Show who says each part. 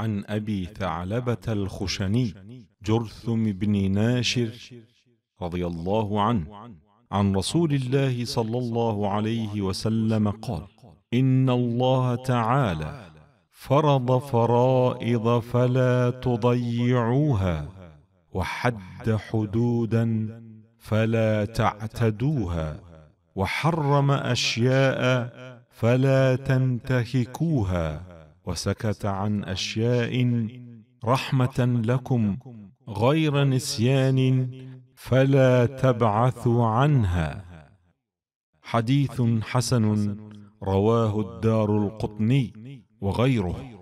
Speaker 1: عن أبي ثعلبة الخشني جرثم بن ناشر رضي الله عنه عن رسول الله صلى الله عليه وسلم قال إن الله تعالى فرض فرائض فلا تضيعوها وحد حدودا فلا تعتدوها وحرم أشياء فلا تنتهكوها وسكت عن اشياء رحمه لكم غير نسيان فلا تبعثوا عنها حديث حسن رواه الدار القطني وغيره